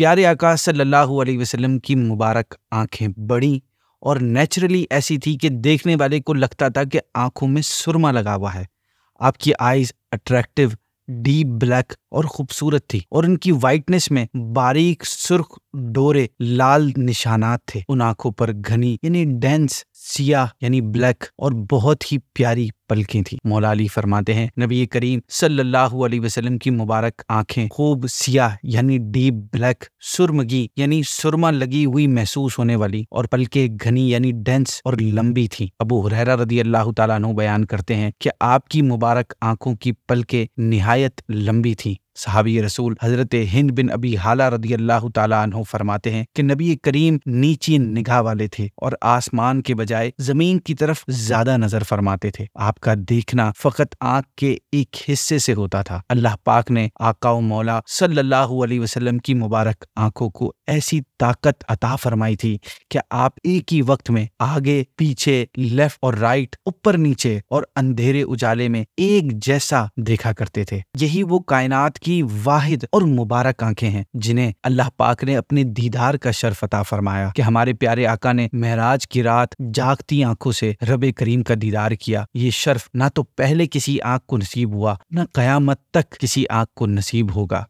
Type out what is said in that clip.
प्यारे आकाश सल्लल्लाहु अलैहि वसल्लम की मुबारक आंखें बड़ी और नेचुरली ऐसी थी कि देखने वाले को लगता था कि आंखों में सुरमा लगा हुआ है आपकी आईज अट्रैक्टिव डीप ब्लैक और खूबसूरत थी और उनकी वाइटनेस में बारीक सुर्ख डोरे लाल निशानात थे उन आंखों पर घनी यानी डेंस सिया यानी ब्लैक और बहुत ही प्यारी पलकें थी मोलाली फरमाते हैं नबी करीम सल्लल्लाहु अलैहि वसल्लम की मुबारक आंखें खूब सियाह यानी डीप ब्लैक सुरमगी यानी सुरमा लगी हुई महसूस होने वाली और पलके घनी यानी डेंस और लंबी थी अबू हुरैरा रदी अल्लाह तु बयान करते हैं कि आपकी मुबारक आंखों की पलके निहायत लंबी थी सहाबी रसूल हजरत हिंद बिन अबी हाला रदी अल्लाह तु फरमाते हैं कि नबी करीम नीची निगाह वाले थे और आसमान के बजाय जमीन की तरफ ज्यादा नजर फरमाते थे आपका देखना फकत आंख के एक हिस्से से होता था अल्लाह पाक ने आकाओ मौला सल्लल्लाहु अलैहि वसल्लम की मुबारक आंखों को ऐसी ताकत अता फरमाई थी कि आप एक ही वक्त में आगे पीछे लेफ्ट और राइट ऊपर नीचे और अंधेरे उजाले में एक जैसा देखा करते थे यही वो कायनात की वाहिद और मुबारक आंखें हैं जिन्हें अल्लाह पाक ने अपने दीदार का शर्फ अता फरमाया कि हमारे प्यारे आका ने महराज की रात जागती आंखों से रब करीम का दीदार किया ये शर्फ ना तो पहले किसी आंख को नसीब हुआ न कयामत तक किसी आंख को नसीब होगा